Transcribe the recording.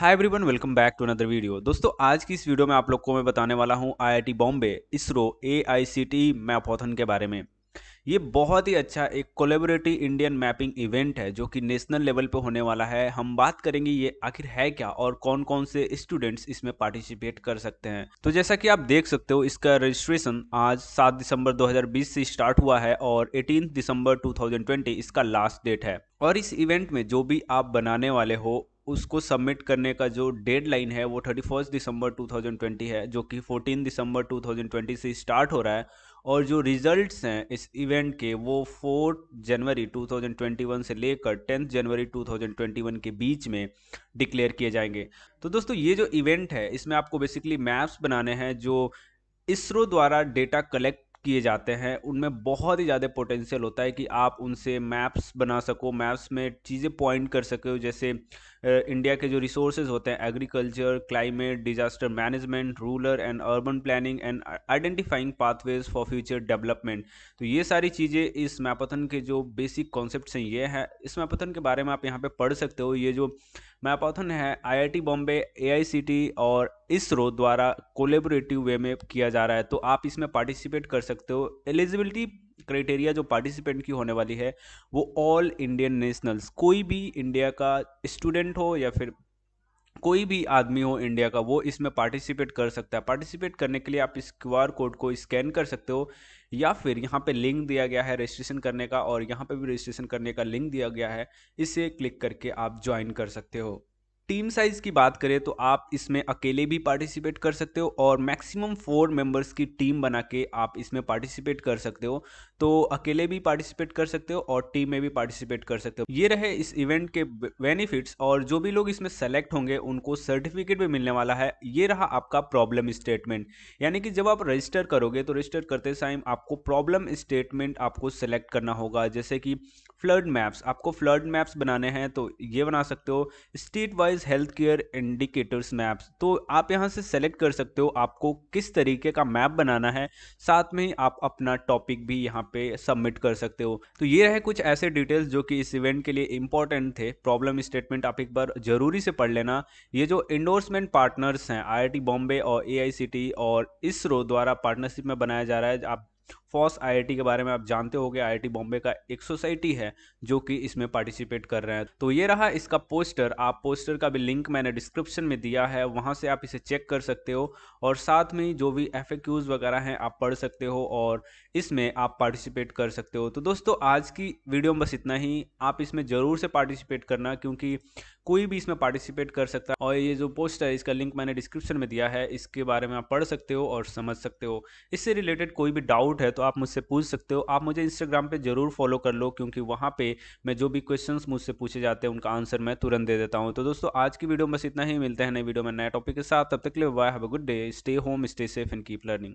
hi everyone welcome back to another video दोस्तों आज की इस वीडियो में आप लोग को मैं बताने वाला हूं IIT Bombay ISRO AICT Mapathon के बारे में ये बहुत ही अच्छा एक कोलेबोरेटिव इंडियन मैपिंग इवेंट है जो कि नेशनल लेवल पे होने वाला है हम बात करेंगे ये आखिर है क्या और कौन कौन से स्टूडेंट्स इसमें पार्टिसिपेट कर सकते हैं तो जैसा कि आप देख सकते हो इसका रजिस्ट्रेशन आज 7 दिसंबर 2020 से स्टार्ट हुआ है और 18 दिसंबर 2020 इसका लास्ट डेट है और इस इवेंट में जो भी आप बनाने वाले हो उसको सबमिट करने का जो डेडलाइन है वो थर्टी फर्स्ट दिसंबर 2020 है जो कि 14 दिसंबर 2020 से स्टार्ट हो रहा है और जो रिजल्ट्स हैं इस इवेंट के वो फोर्थ जनवरी 2021 से लेकर टेंथ जनवरी 2021 के बीच में डिक्लेयर किए जाएंगे तो दोस्तों ये जो इवेंट है इसमें आपको बेसिकली मैप्स बनाने हैं जो इसरो द्वारा डेटा कलेक्ट किए जाते हैं उनमें बहुत ही ज़्यादा पोटेंशियल होता है कि आप उनसे मैप्स बना सको मैप्स में चीज़ें पॉइंट कर सको जैसे इंडिया के जो रिसोर्सेज होते हैं agriculture climate disaster management rural and urban planning and identifying pathways for future development तो ये सारी चीज़ें इस मैपथन के जो बेसिक कॉन्सेप्ट हैं ये हैं इस मैपथन के बारे में आप यहाँ पर पढ़ सकते हो ये जो मैपाथन है आईआईटी बॉम्बे एआईसीटी और इसरो द्वारा कोलेबोरेटिव वे में किया जा रहा है तो आप इसमें पार्टिसिपेट कर सकते सकते हो एलिजिबिलिटी क्राइटेरिया जो पार्टिसिपेंट की होने वाली है वो ऑल इंडियन नेशनल्स कोई भी इंडिया का स्टूडेंट हो या फिर कोई भी आदमी हो इंडिया का वो इसमें पार्टिसिपेट कर सकता है पार्टिसिपेट करने के लिए आप इस क्यू आर कोड को स्कैन कर सकते हो या फिर यहाँ पे लिंक दिया गया है रजिस्ट्रेशन करने का और यहाँ पे भी रजिस्ट्रेशन करने का लिंक दिया गया है इसे क्लिक करके आप ज्वाइन कर सकते हो टीम साइज़ की बात करें तो आप इसमें अकेले भी पार्टिसिपेट कर सकते हो और मैक्सिमम फोर मेंबर्स की टीम बना के आप इसमें पार्टिसिपेट कर सकते हो तो अकेले भी पार्टिसिपेट कर सकते हो और टीम में भी पार्टिसिपेट कर सकते हो ये रहे इस इवेंट के बेनिफिट्स और जो भी लोग इसमें सेलेक्ट होंगे उनको सर्टिफिकेट भी मिलने वाला है ये रहा आपका प्रॉब्लम स्टेटमेंट यानी कि जब आप रजिस्टर करोगे तो रजिस्टर करते टाइम आपको प्रॉब्लम स्टेटमेंट आपको सेलेक्ट करना होगा जैसे कि फ्लड मैप्स आपको फ्लड मैप्स बनाने हैं तो ये बना सकते हो state wise age health care indicators maps तो आप यहाँ से सेलेक्ट कर सकते हो आपको किस तरीके का मैप बनाना है साथ में ही आप अपना टॉपिक भी यहाँ पे सबमिट कर सकते हो तो ये रहे कुछ ऐसे डिटेल्स जो कि इस इवेंट के लिए इंपॉर्टेंट थे प्रॉब्लम स्टेटमेंट आप एक बार जरूरी से पढ़ लेना ये जो इंडोर्समेंट पार्टनर्स हैं आई बॉम्बे और ए और इसरो द्वारा पार्टनरशिप में बनाया जा रहा है आप फॉस आईआईटी के बारे में आप जानते हो गए आई बॉम्बे का एक सोसाइटी है जो कि इसमें पार्टिसिपेट कर रहे हैं तो ये रहा इसका पोस्टर आप पोस्टर का भी लिंक मैंने डिस्क्रिप्शन में दिया है वहाँ से आप इसे चेक कर सकते हो और साथ में जो भी एफ वगैरह हैं आप पढ़ सकते हो और इसमें आप पार्टिसिपेट कर सकते हो तो दोस्तों आज की वीडियो में बस इतना ही आप इसमें ज़रूर से पार्टिसिपेट करना क्योंकि कोई भी इसमें पार्टिसिपेट कर सकता है और ये जो पोस्ट है इसका लिंक मैंने डिस्क्रिप्शन में दिया है इसके बारे में आप पढ़ सकते हो और समझ सकते हो इससे रिलेटेड कोई भी डाउट है तो आप मुझसे पूछ सकते हो आप मुझे इंस्टाग्राम पे ज़रूर फॉलो कर लो क्योंकि वहाँ पे मैं जो भी क्वेश्चंस मुझसे पूछे जाते हैं उनका आंसर मैं तुरंत दे देता हूँ तो दोस्तों आज की वीडियो बस इतना ही मिलता है नई वीडियो में नया टॉपिक के साथ तब तक के लिए bye have a good day stay home stay safe and keep learning